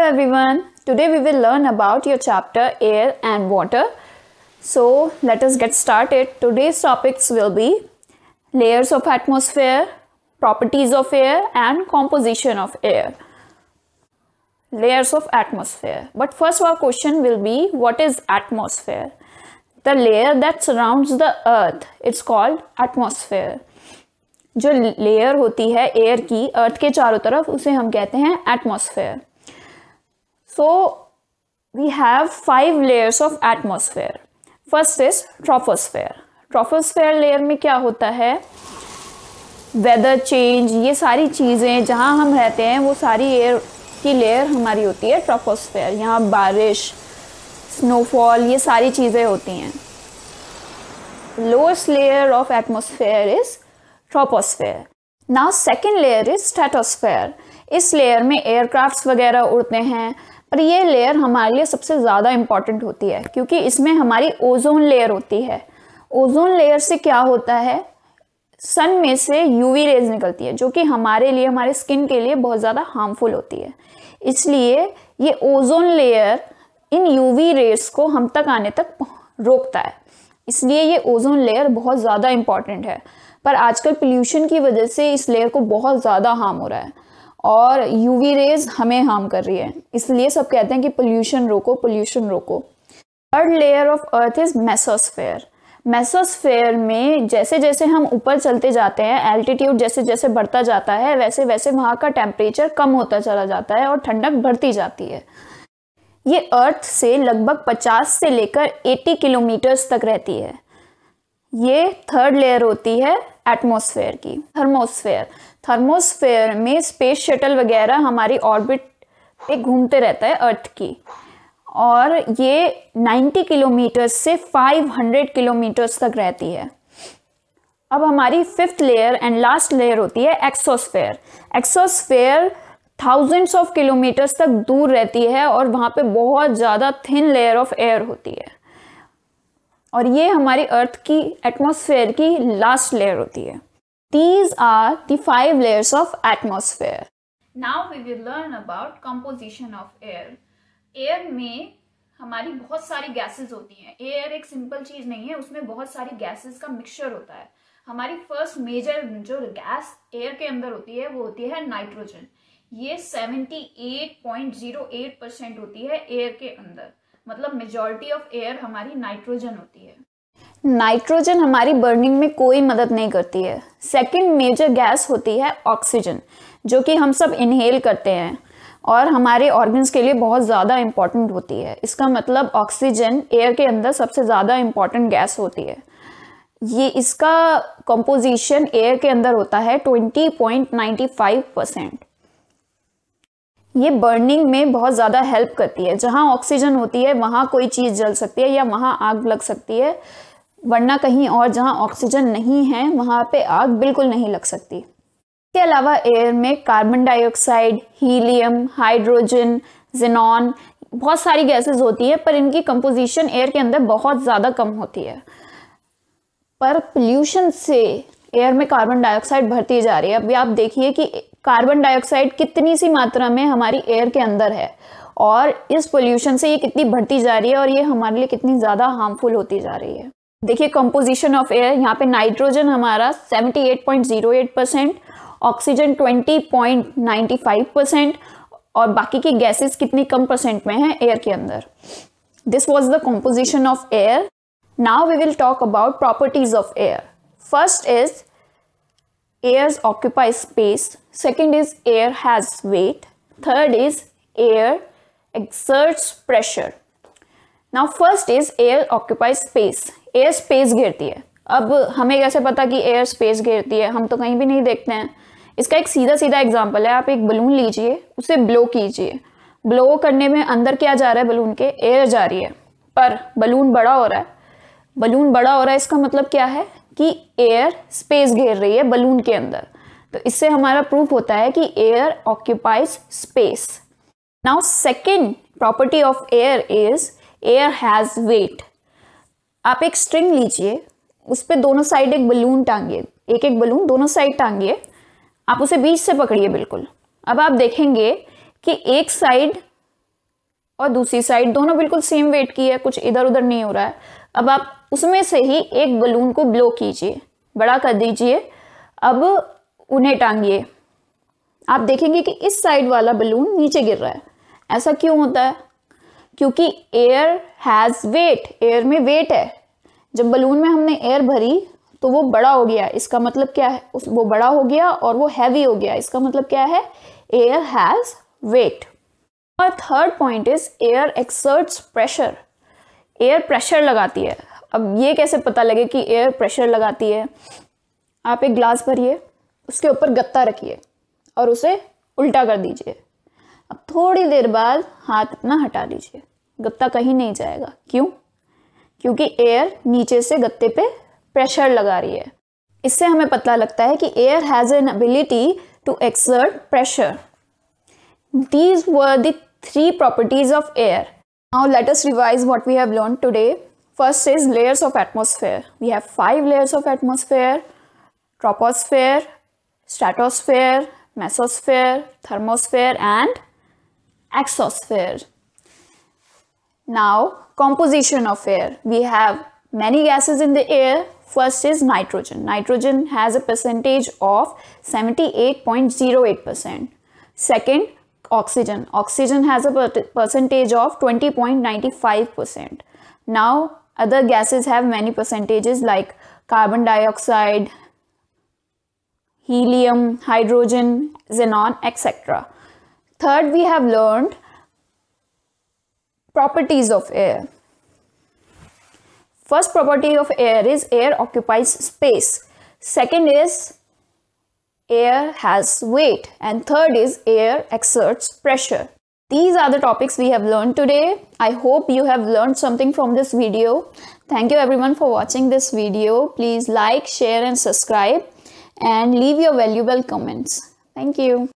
Hello everyone, today we will learn about your chapter air and water. So let us get started. Today's topics will be layers of atmosphere, properties of air and composition of air. Layers of atmosphere. But first our question will be what is atmosphere? The layer that surrounds the earth, it's called atmosphere. जो layer होती है air की अर्थ के चारों तरफ उसे हम कहते हैं atmosphere So we have five layers of atmosphere. First is troposphere. Troposphere layer में क्या होता है वेदर चेंज ये सारी चीज़ें जहाँ हम रहते हैं वो सारी एयर की लेयर हमारी होती है ट्रोपोस्फेयर यहाँ बारिश स्नोफॉल ये सारी चीज़ें होती हैं lowest layer of atmosphere is troposphere. Now second layer is stratosphere. इस layer में aircrafts वगैरह उड़ते हैं पर ये लेयर हमारे लिए सबसे ज़्यादा इम्पॉर्टेंट होती है क्योंकि इसमें हमारी ओजोन लेयर होती है ओजोन लेयर से क्या होता है सन में से यूवी रेज निकलती है जो कि हमारे लिए हमारे स्किन के लिए बहुत ज़्यादा हार्मफुल होती है इसलिए ये ओजोन लेयर इन यूवी रेज को हम तक आने तक रोकता है इसलिए ये ओजोन लेयर बहुत ज़्यादा इम्पॉर्टेंट है पर आजकल पोल्यूशन की वजह से इस लेयर को बहुत ज़्यादा हार्म हो रहा है और यूवी रेज हमें हार्म कर रही है इसलिए सब कहते हैं कि पोल्यूशन रोको पोल्यूशन रोको third layer of earth is mesosphere mesosphere में जैसे जैसे हम ऊपर चलते जाते हैं एल्टीट्यूड जैसे जैसे बढ़ता जाता है वैसे वैसे वहाँ का टेम्परेचर कम होता चला जाता है और ठंडक बढ़ती जाती है ये अर्थ से लगभग 50 से लेकर 80 किलोमीटर्स तक रहती है ये थर्ड लेयर होती है एटमोसफेयर की थर्मोस्फेयर थर्मोस्फेयर में स्पेस शटल वगैरह हमारी ऑर्बिट पे घूमते रहता है अर्थ की और ये 90 किलोमीटर्स से 500 किलोमीटर्स तक रहती है अब हमारी fifth layer and last layer होती है exosphere exosphere thousands of kilometres तक दूर रहती है और वहाँ पे बहुत ज़्यादा थिन लेयर ऑफ एयर होती है और ये हमारी अर्थ की एटमॉस्फेयर की लास्ट लेयर होती है These are the five layers of atmosphere. Now we will learn about composition of air. Air mein हमारी बहुत सारी गैसेस होती हैं एयर एक सिंपल चीज नहीं है उसमें बहुत सारी गैसेस का मिक्सचर होता है हमारी फर्स्ट मेजर जो गैस एयर के अंदर होती है वो होती है नाइट्रोजन ये 78.08 परसेंट होती है एयर के अंदर मतलब मेजोरिटी ऑफ एयर हमारी नाइट्रोजन होती है नाइट्रोजन हमारी बर्निंग में कोई मदद नहीं करती है सेकंड मेजर गैस होती है ऑक्सीजन जो कि हम सब इनहेल करते हैं और हमारे ऑर्गन्स के लिए बहुत ज़्यादा इम्पॉर्टेंट होती है इसका मतलब ऑक्सीजन एयर के अंदर सबसे ज़्यादा इम्पॉर्टेंट गैस होती है ये इसका कंपोजिशन एयर के अंदर होता है 20.95 परसेंट ये बर्निंग में बहुत ज़्यादा हेल्प करती है जहाँ ऑक्सीजन होती है वहाँ कोई चीज़ जल सकती है या वहाँ आग लग सकती है वरना कहीं और जहां ऑक्सीजन नहीं है वहां पे आग बिल्कुल नहीं लग सकती इसके अलावा एयर में carbon dioxide helium hydrogen xenon बहुत सारी गैसेस होती है पर इनकी कंपोजिशन एयर के अंदर बहुत ज़्यादा कम होती है पर पोल्यूशन से एयर में कार्बन डाइऑक्साइड भरती जा रही है अभी आप देखिए कि कार्बन डाइऑक्साइड कितनी सी मात्रा में हमारी एयर के अंदर है और इस पोल्यूशन से ये कितनी बढ़ती जा रही है और ये हमारे लिए कितनी ज़्यादा हार्मफुल होती जा रही है देखिए कंपोजिशन ऑफ एयर यहाँ पे नाइट्रोजन हमारा 78.08 परसेंट ऑक्सीजन 20.95 परसेंट और बाकी के गैसेस कितनी कम परसेंट में है एयर के अंदर this was the composition of air now we will talk about properties of air first is air occupy space second is air has weight third is air exert pressure now first is air occupy space air space घेरती है अब हमें कैसे पता कि air space घेरती है हम तो कहीं भी नहीं देखते हैं इसका एक सीधा सीधा एग्जाम्पल है आप एक बलून लीजिए उसे ब्लो कीजिए ब्लो करने में अंदर क्या जा रहा है बलून के एयर जा रही है पर बलून बड़ा हो रहा है बलून बड़ा हो रहा है इसका मतलब क्या है कि एयर स्पेस घेर रही है बलून के अंदर तो इससे हमारा प्रूफ होता है कि air occupies space now second property of air is air has weight आप एक स्ट्रिंग लीजिए उस पर दोनों साइड एक बलून टांगिए एक एक बलून दोनों साइड टांगिए आप उसे बीच से पकड़िए बिल्कुल अब आप देखेंगे कि एक साइड और दूसरी साइड दोनों बिल्कुल सेम वेट की है कुछ इधर उधर नहीं हो रहा है अब आप उसमें से ही एक बलून को ब्लो कीजिए बड़ा कर दीजिए अब उन्हें टांगिए आप देखेंगे कि इस साइड वाला बलून नीचे गिर रहा है ऐसा क्यों होता है क्योंकि एयर हैज़ वेट एयर में वेट है जब बलून में हमने एयर भरी तो वो बड़ा हो गया इसका मतलब क्या है उस वो बड़ा हो गया और वो हैवी हो गया इसका मतलब क्या है एयर हैज़ वेट और third point is air exerts pressure air pressure लगाती है अब ये कैसे पता लगे कि एयर प्रेशर लगाती है आप एक ग्लास भरिए उसके ऊपर गत्ता रखिए और उसे उल्टा कर दीजिए अब थोड़ी देर बाद हाथ अपना हटा लीजिए गत्ता कहीं नहीं जाएगा क्यों क्योंकि एयर नीचे से गत्ते पे प्रेशर लगा रही है इससे हमें पता लगता है कि air has an ability to exert pressure these were the three properties of air now let us revise what we have learn today first is layers of atmosphere we have five layers of atmosphere troposphere stratosphere, mesosphere thermosphere and exosphere Now composition of air. We have many gases in the air. First is nitrogen. Nitrogen has a percentage of 78.08%. Second, oxygen. Oxygen has a percentage of 20.95%. Now other gases have many percentages like carbon dioxide, helium, hydrogen, xenon, etc. Third, we have learned Properties of air. First property of air is air occupies space. Second is air has weight. And third is air exerts pressure. These are the topics we have learned today. I hope you have learned something from this video. Thank you everyone for watching this video. Please like, share and subscribe and leave your valuable comments. Thank you.